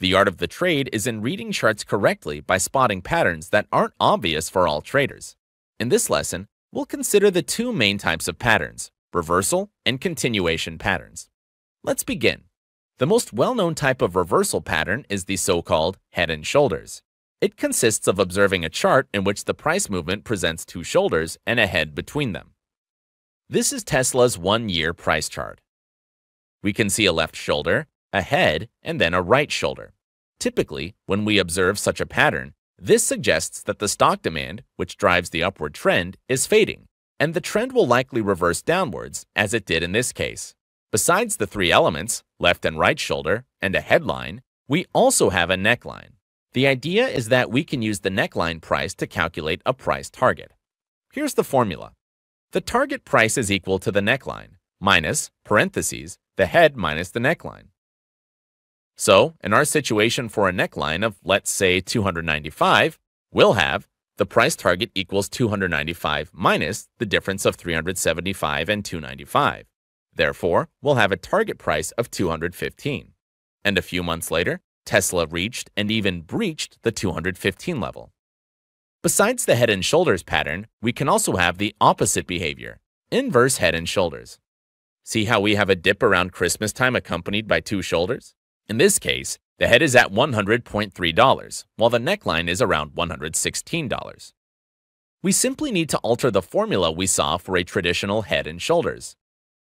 The art of the trade is in reading charts correctly by spotting patterns that aren't obvious for all traders. In this lesson, we'll consider the two main types of patterns, reversal and continuation patterns. Let's begin. The most well-known type of reversal pattern is the so-called head and shoulders. It consists of observing a chart in which the price movement presents two shoulders and a head between them. This is Tesla's one-year price chart. We can see a left shoulder a head, and then a right shoulder. Typically, when we observe such a pattern, this suggests that the stock demand, which drives the upward trend, is fading, and the trend will likely reverse downwards, as it did in this case. Besides the three elements, left and right shoulder, and a headline, we also have a neckline. The idea is that we can use the neckline price to calculate a price target. Here's the formula. The target price is equal to the neckline, minus, parentheses, the head minus the neckline. So, in our situation for a neckline of, let's say, 295, we'll have the price target equals 295 minus the difference of 375 and 295. Therefore, we'll have a target price of 215. And a few months later, Tesla reached and even breached the 215 level. Besides the head and shoulders pattern, we can also have the opposite behavior, inverse head and shoulders. See how we have a dip around Christmas time accompanied by two shoulders? In this case, the head is at $100.3, while the neckline is around $116. We simply need to alter the formula we saw for a traditional head and shoulders.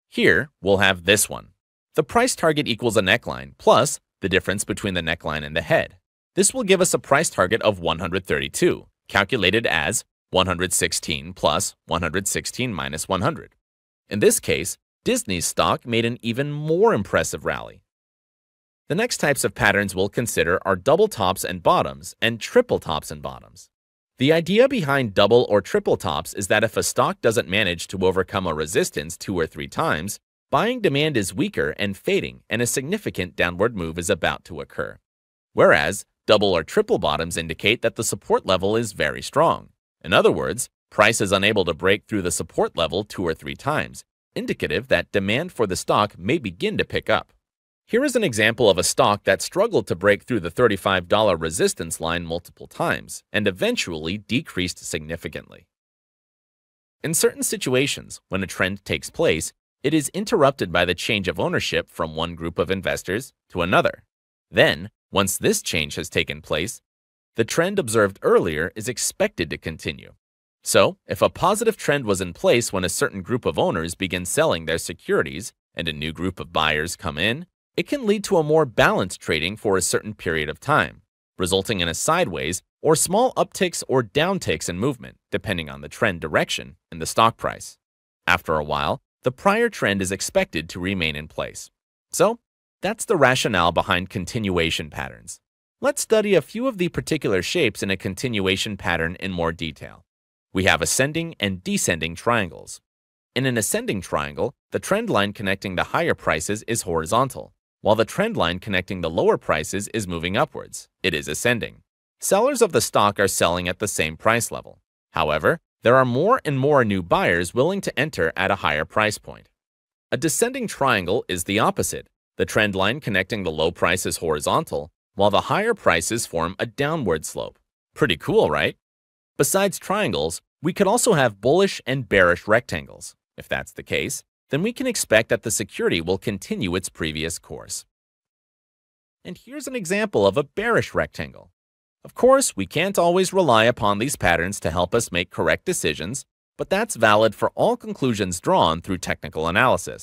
Here, we'll have this one. The price target equals a neckline, plus the difference between the neckline and the head. This will give us a price target of 132, calculated as 116 plus 116 minus 100. In this case, Disney's stock made an even more impressive rally, the next types of patterns we'll consider are double tops and bottoms and triple tops and bottoms. The idea behind double or triple tops is that if a stock doesn't manage to overcome a resistance two or three times, buying demand is weaker and fading and a significant downward move is about to occur. Whereas, double or triple bottoms indicate that the support level is very strong. In other words, price is unable to break through the support level two or three times, indicative that demand for the stock may begin to pick up. Here is an example of a stock that struggled to break through the $35 resistance line multiple times and eventually decreased significantly. In certain situations, when a trend takes place, it is interrupted by the change of ownership from one group of investors to another. Then, once this change has taken place, the trend observed earlier is expected to continue. So, if a positive trend was in place when a certain group of owners begin selling their securities and a new group of buyers come in, it can lead to a more balanced trading for a certain period of time, resulting in a sideways or small upticks or downticks in movement, depending on the trend direction and the stock price. After a while, the prior trend is expected to remain in place. So, that's the rationale behind continuation patterns. Let's study a few of the particular shapes in a continuation pattern in more detail. We have ascending and descending triangles. In an ascending triangle, the trend line connecting the higher prices is horizontal, while the trend line connecting the lower prices is moving upwards. It is ascending. Sellers of the stock are selling at the same price level. However, there are more and more new buyers willing to enter at a higher price point. A descending triangle is the opposite. The trend line connecting the low price is horizontal, while the higher prices form a downward slope. Pretty cool, right? Besides triangles, we could also have bullish and bearish rectangles. If that's the case, then we can expect that the security will continue its previous course. And here's an example of a bearish rectangle. Of course, we can't always rely upon these patterns to help us make correct decisions, but that's valid for all conclusions drawn through technical analysis.